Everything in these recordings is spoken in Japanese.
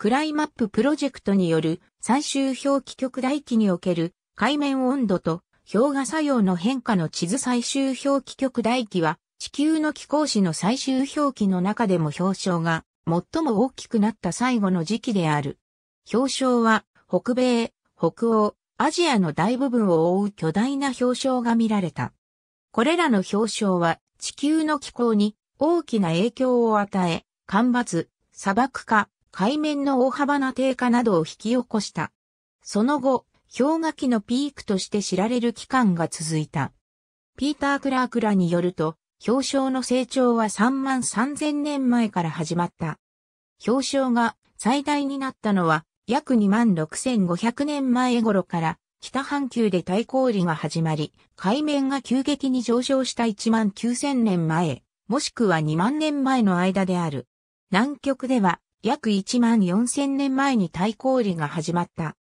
クライマッププロジェクトによる最終表記極大期における海面温度と氷河作用の変化の地図最終表記極大期は地球の気候史の最終表記の中でも表彰が最も大きくなった最後の時期である。表彰は北米、北欧、アジアの大部分を覆う巨大な表彰が見られた。これらの表彰は地球の気候に大きな影響を与え、干ばつ、砂漠化、海面の大幅な低下などを引き起こした。その後、氷河期のピークとして知られる期間が続いた。ピーター・クラークらによると、氷床の成長は3万3000年前から始まった。氷床が最大になったのは約2万6500年前頃から北半球で大氷が始まり、海面が急激に上昇した1万9000年前、もしくは2万年前の間である。南極では約1万4000年前に対抗理が始まった。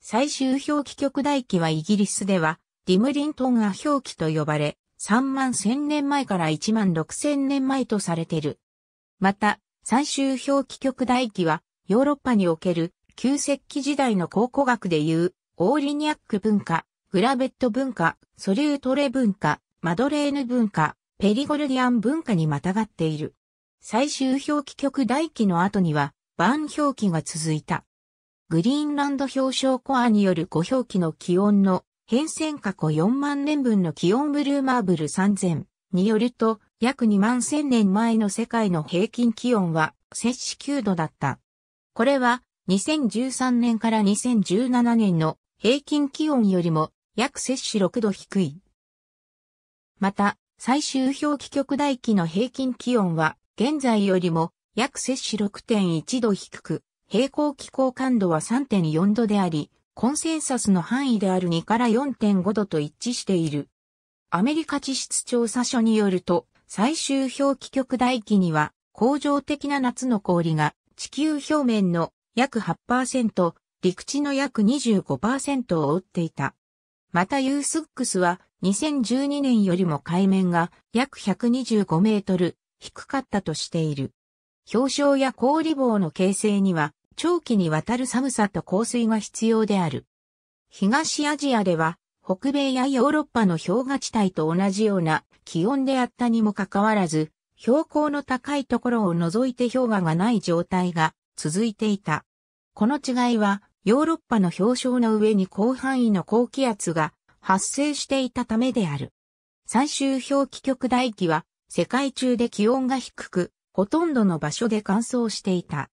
最終表記極大記はイギリスでは、ディムリントンア表記と呼ばれ、3万1000年前から1万6000年前とされている。また、最終表記極大記は、ヨーロッパにおける旧石器時代の考古学でいう、オーリニャック文化、グラベット文化、ソリュートレ文化、マドレーヌ文化、ペリゴルディアン文化にまたがっている。最終表記局大記の後には、バーン表記が続いた。グリーンランド表彰コアによる5表記の気温の変遷過去4万年分の気温ブルーマーブル3000によると、約2万1000年前の世界の平均気温は摂氏9度だった。これは2013年から2017年の平均気温よりも約摂氏6度低い。また、最終表記局大期の平均気温は現在よりも約摂氏6.1度低く、平行気候感度は3.4度であり、コンセンサスの範囲である2から4.5度と一致している。アメリカ地質調査所によると、最終表記極大期には、恒常的な夏の氷が地球表面の約8%、陸地の約25%を覆っていた。またユースックスは2012年よりも海面が約125メートル、低かったとしている。氷床や氷棒の形成には、長期にわたる寒さと降水が必要である。東アジアでは、北米やヨーロッパの氷河地帯と同じような気温であったにもかかわらず、標高の高いところを除いて氷河がない状態が続いていた。この違いは、ヨーロッパの氷床の上に広範囲の高気圧が発生していたためである。最終氷期極大気は世界中で気温が低く、ほとんどの場所で乾燥していた。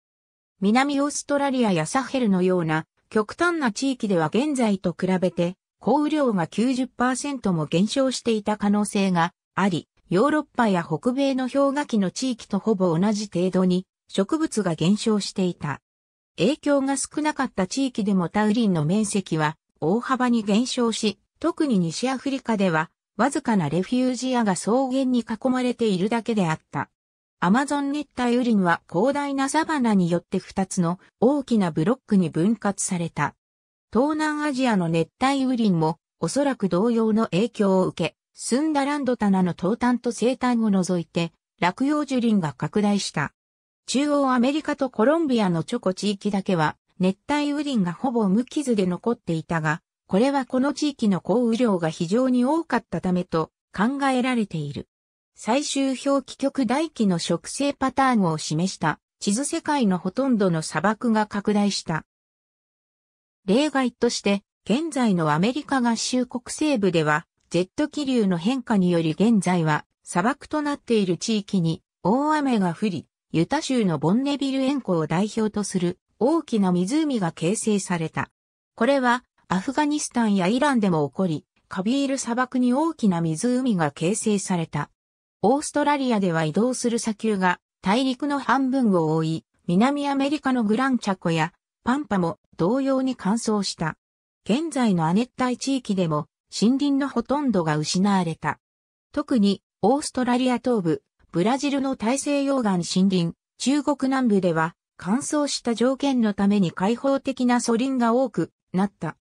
南オーストラリアやサヘルのような極端な地域では現在と比べて降雨量が90%も減少していた可能性があり、ヨーロッパや北米の氷河期の地域とほぼ同じ程度に植物が減少していた。影響が少なかった地域でもタウリンの面積は大幅に減少し、特に西アフリカではわずかなレフュージアが草原に囲まれているだけであった。アマゾン熱帯雨林は広大なサバナによって二つの大きなブロックに分割された。東南アジアの熱帯雨林もおそらく同様の影響を受け、スンダランド棚の東端と西端を除いて、落葉樹林が拡大した。中央アメリカとコロンビアのチョコ地域だけは、熱帯雨林がほぼ無傷で残っていたが、これはこの地域の降雨量が非常に多かったためと考えられている。最終表記極大気の植生パターンを示した地図世界のほとんどの砂漠が拡大した。例外として、現在のアメリカ合衆国西部では、ジェット気流の変化により現在は砂漠となっている地域に大雨が降り、ユタ州のボンネビル塩湖を代表とする大きな湖が形成された。これはアフガニスタンやイランでも起こり、カビール砂漠に大きな湖が形成された。オーストラリアでは移動する砂丘が大陸の半分を覆い、南アメリカのグランチャコやパンパも同様に乾燥した。現在の亜熱帯地域でも森林のほとんどが失われた。特にオーストラリア東部、ブラジルの大西洋岸森林、中国南部では乾燥した条件のために開放的な素林が多くなった。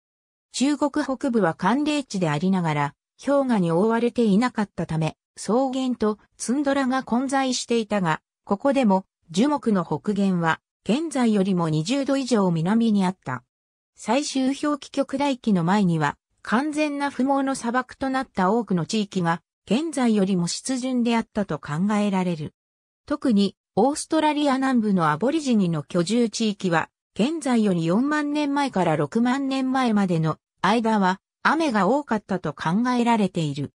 中国北部は寒冷地でありながら、氷河に覆われていなかったため、草原とツンドラが混在していたが、ここでも樹木の北限は、現在よりも20度以上南にあった。最終氷記極大期の前には、完全な不毛の砂漠となった多くの地域が、現在よりも湿潤であったと考えられる。特に、オーストラリア南部のアボリジニの居住地域は、現在より4万年前から6万年前までの間は雨が多かったと考えられている。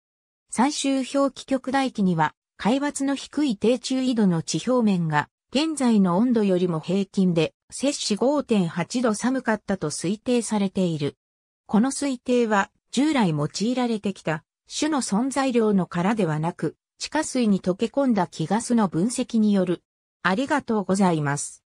最終表記極大期には、海抜の低い低中緯度の地表面が、現在の温度よりも平均で、摂氏5.8度寒かったと推定されている。この推定は、従来用いられてきた、種の存在量の殻ではなく、地下水に溶け込んだ気ガスの分析による。ありがとうございます。